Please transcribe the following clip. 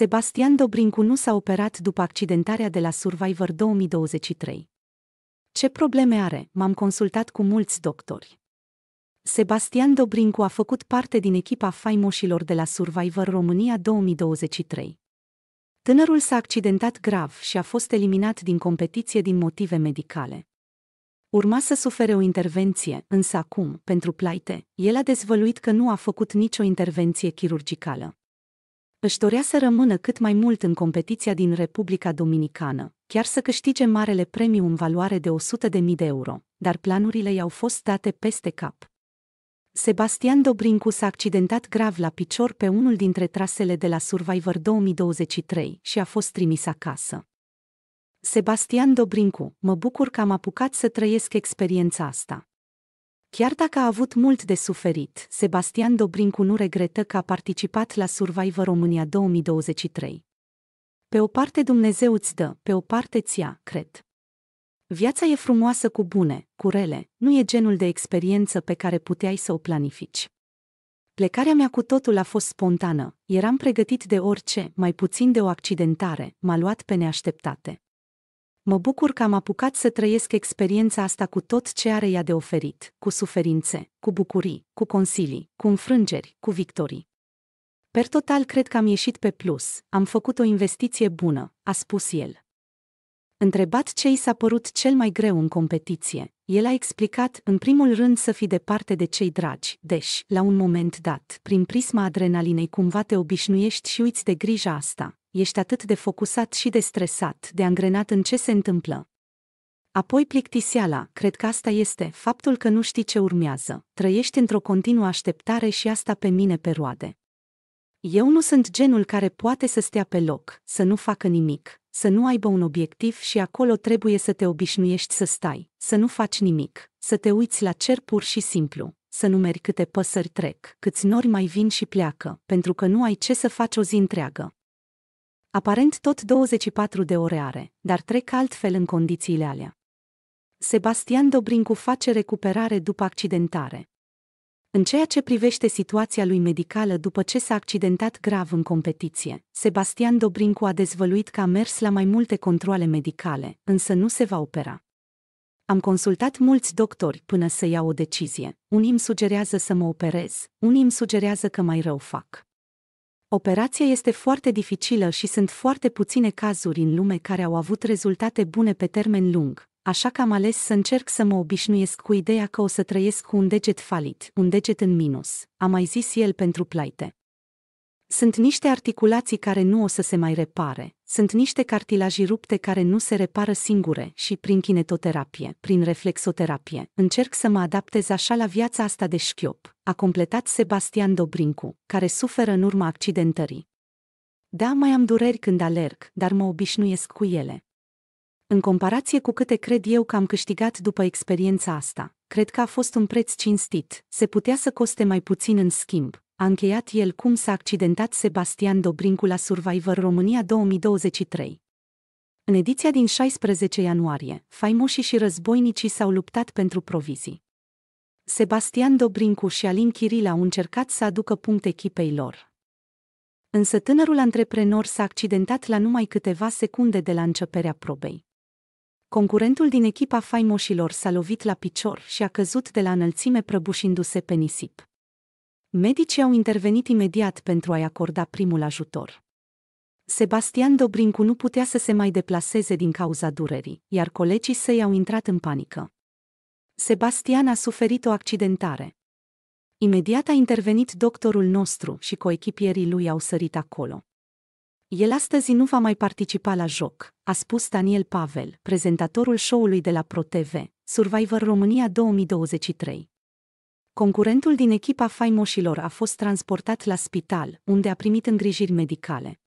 Sebastian Dobrincu nu s-a operat după accidentarea de la Survivor 2023. Ce probleme are? M-am consultat cu mulți doctori. Sebastian Dobrincu a făcut parte din echipa faimoșilor de la Survivor România 2023. Tânărul s-a accidentat grav și a fost eliminat din competiție din motive medicale. Urma să sufere o intervenție, însă acum, pentru plaite, el a dezvăluit că nu a făcut nicio intervenție chirurgicală. Își dorea să rămână cât mai mult în competiția din Republica Dominicană, chiar să câștige marele premiu în valoare de 100.000 de euro, dar planurile i-au fost date peste cap. Sebastian Dobrincu s-a accidentat grav la picior pe unul dintre trasele de la Survivor 2023 și a fost trimis acasă. Sebastian Dobrincu, mă bucur că am apucat să trăiesc experiența asta. Chiar dacă a avut mult de suferit, Sebastian Dobrincu nu regretă că a participat la Survivor România 2023. Pe o parte Dumnezeu îți dă, pe o parte ți a cred. Viața e frumoasă cu bune, cu rele, nu e genul de experiență pe care puteai să o planifici. Plecarea mea cu totul a fost spontană, eram pregătit de orice, mai puțin de o accidentare, m-a luat pe neașteptate mă bucur că am apucat să trăiesc experiența asta cu tot ce are ea de oferit, cu suferințe, cu bucurii, cu consilii, cu înfrângeri, cu victorii. Per total cred că am ieșit pe plus, am făcut o investiție bună, a spus el. Întrebat ce i s-a părut cel mai greu în competiție, el a explicat, în primul rând, să fii departe de cei dragi, deși, la un moment dat, prin prisma adrenalinei cumva te obișnuiești și uiți de grija asta, ești atât de focusat și de stresat, de angrenat în ce se întâmplă. Apoi plictiseala, cred că asta este, faptul că nu știi ce urmează, trăiești într-o continuă așteptare și asta pe mine pe roade. Eu nu sunt genul care poate să stea pe loc, să nu facă nimic, să nu aibă un obiectiv și acolo trebuie să te obișnuiești să stai, să nu faci nimic, să te uiți la cer pur și simplu, să numeri câte păsări trec, câți nori mai vin și pleacă, pentru că nu ai ce să faci o zi întreagă. Aparent tot 24 de ore are, dar trec altfel în condițiile alea. Sebastian Dobrincu face recuperare după accidentare. În ceea ce privește situația lui medicală după ce s-a accidentat grav în competiție, Sebastian Dobrincu a dezvăluit că a mers la mai multe controle medicale, însă nu se va opera. Am consultat mulți doctori până să iau o decizie. Unii îmi sugerează să mă operez, unii îmi sugerează că mai rău fac. Operația este foarte dificilă și sunt foarte puține cazuri în lume care au avut rezultate bune pe termen lung, așa că am ales să încerc să mă obișnuiesc cu ideea că o să trăiesc cu un deget falit, un deget în minus, a mai zis el pentru plaite. Sunt niște articulații care nu o să se mai repare, sunt niște cartilaji rupte care nu se repară singure și prin kinetoterapie, prin reflexoterapie, încerc să mă adaptez așa la viața asta de șchiop, a completat Sebastian Dobrincu, care suferă în urma accidentării. Da, mai am dureri când alerg, dar mă obișnuiesc cu ele. În comparație cu câte cred eu că am câștigat după experiența asta, cred că a fost un preț cinstit, se putea să coste mai puțin în schimb. A încheiat el cum s-a accidentat Sebastian Dobrincu la Survivor România 2023. În ediția din 16 ianuarie, faimoșii și războinicii s-au luptat pentru provizii. Sebastian Dobrincu și Alin Chiril au încercat să aducă punct echipei lor. Însă tânărul antreprenor s-a accidentat la numai câteva secunde de la începerea probei. Concurentul din echipa faimoșilor s-a lovit la picior și a căzut de la înălțime prăbușindu-se pe nisip. Medicii au intervenit imediat pentru a-i acorda primul ajutor. Sebastian Dobrincu nu putea să se mai deplaseze din cauza durerii, iar colegii săi au intrat în panică. Sebastian a suferit o accidentare. Imediat a intervenit doctorul nostru și coechipierii lui au sărit acolo. El astăzi nu va mai participa la joc, a spus Daniel Pavel, prezentatorul show-ului de la ProTV, Survivor România 2023. Concurentul din echipa faimoșilor a fost transportat la spital, unde a primit îngrijiri medicale.